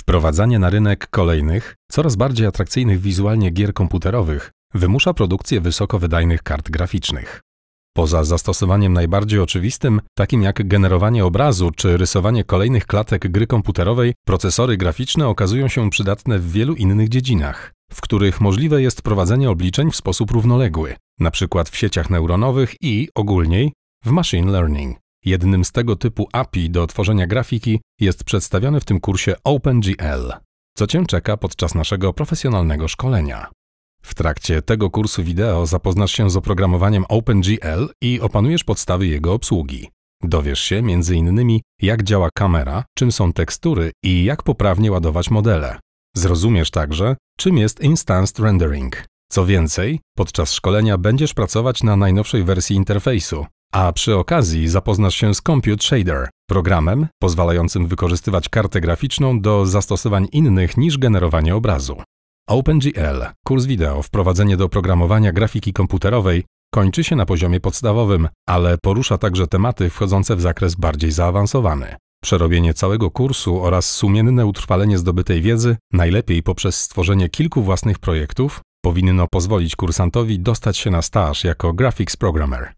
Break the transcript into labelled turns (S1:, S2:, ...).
S1: Wprowadzanie na rynek kolejnych, coraz bardziej atrakcyjnych wizualnie gier komputerowych wymusza produkcję wysokowydajnych kart graficznych. Poza zastosowaniem najbardziej oczywistym, takim jak generowanie obrazu czy rysowanie kolejnych klatek gry komputerowej, procesory graficzne okazują się przydatne w wielu innych dziedzinach, w których możliwe jest prowadzenie obliczeń w sposób równoległy, np. w sieciach neuronowych i, ogólniej, w machine learning. Jednym z tego typu API do tworzenia grafiki jest przedstawiony w tym kursie OpenGL, co Cię czeka podczas naszego profesjonalnego szkolenia. W trakcie tego kursu wideo zapoznasz się z oprogramowaniem OpenGL i opanujesz podstawy jego obsługi. Dowiesz się m.in. jak działa kamera, czym są tekstury i jak poprawnie ładować modele. Zrozumiesz także, czym jest Instanced Rendering. Co więcej, podczas szkolenia będziesz pracować na najnowszej wersji interfejsu, a przy okazji zapoznasz się z Compute Shader, programem pozwalającym wykorzystywać kartę graficzną do zastosowań innych niż generowanie obrazu. OpenGL, kurs wideo Wprowadzenie do programowania grafiki komputerowej, kończy się na poziomie podstawowym, ale porusza także tematy wchodzące w zakres bardziej zaawansowany. Przerobienie całego kursu oraz sumienne utrwalenie zdobytej wiedzy, najlepiej poprzez stworzenie kilku własnych projektów, powinno pozwolić kursantowi dostać się na staż jako graphics programmer.